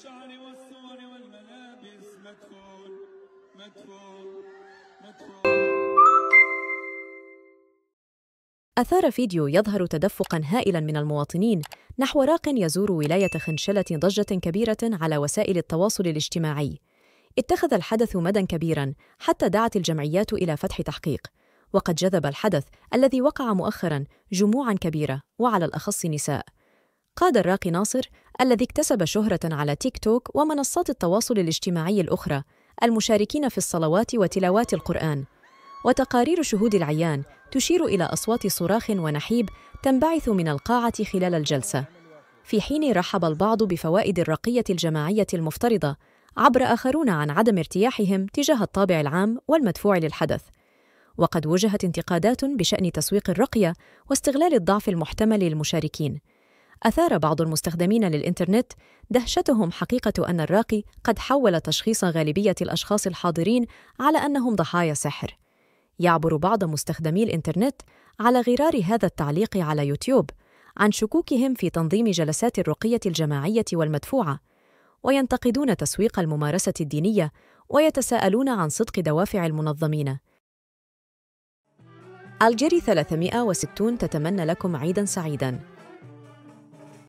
الشعر والصور والملابس أثار فيديو يظهر تدفقا هائلا من المواطنين نحو راق يزور ولاية خنشلة ضجة كبيرة على وسائل التواصل الاجتماعي. اتخذ الحدث مدى كبيرا حتى دعت الجمعيات إلى فتح تحقيق، وقد جذب الحدث الذي وقع مؤخرا جموعا كبيرة وعلى الأخص نساء. قاد الراقي ناصر الذي اكتسب شهرة على تيك توك ومنصات التواصل الاجتماعي الأخرى المشاركين في الصلوات وتلاوات القرآن وتقارير شهود العيان تشير إلى أصوات صراخ ونحيب تنبعث من القاعة خلال الجلسة في حين رحب البعض بفوائد الرقية الجماعية المفترضة عبر آخرون عن عدم ارتياحهم تجاه الطابع العام والمدفوع للحدث وقد وجهت انتقادات بشأن تسويق الرقية واستغلال الضعف المحتمل للمشاركين أثار بعض المستخدمين للإنترنت دهشتهم حقيقة أن الراقي قد حول تشخيص غالبية الأشخاص الحاضرين على أنهم ضحايا سحر. يعبر بعض مستخدمي الإنترنت على غرار هذا التعليق على يوتيوب عن شكوكهم في تنظيم جلسات الرقية الجماعية والمدفوعة، وينتقدون تسويق الممارسة الدينية ويتساءلون عن صدق دوافع المنظمين. الجيري 360 تتمنى لكم عيدا سعيدا.